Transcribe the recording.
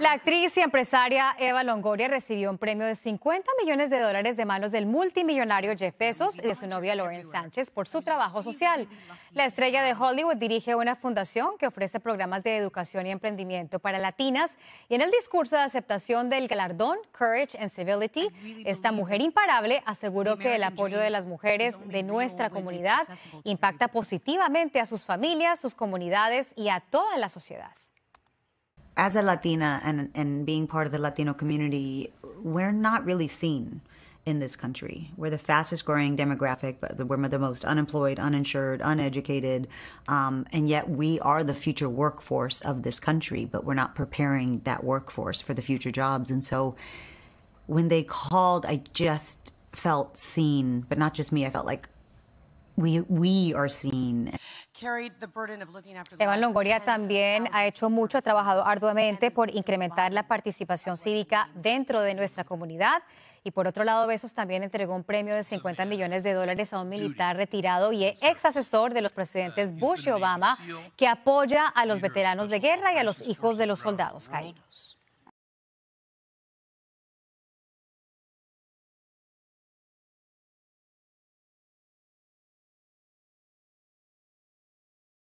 La actriz y empresaria Eva Longoria recibió un premio de 50 millones de dólares de manos del multimillonario Jeff Bezos y de su novia Lauren Sánchez por su trabajo social. La estrella de Hollywood dirige una fundación que ofrece programas de educación y emprendimiento para latinas y en el discurso de aceptación del galardón Courage and Civility, esta mujer imparable aseguró que el apoyo de las mujeres de nuestra comunidad impacta positivamente a sus familias, sus comunidades y a toda la sociedad. as a Latina and and being part of the Latino community, we're not really seen in this country. We're the fastest growing demographic, but we're the most unemployed, uninsured, uneducated, um, and yet we are the future workforce of this country. But we're not preparing that workforce for the future jobs, and so when they called, I just felt seen, but not just me. I felt like We, are seen. Evan Longoria también ha hecho mucho, ha trabajado arduamente por incrementar la participación cívica dentro de nuestra comunidad. Y por otro lado, Besos también entregó un premio de 50 millones de dólares a un militar retirado y ex asesor de los presidentes Bush y Obama, que apoya a los veteranos de guerra y a los hijos de los soldados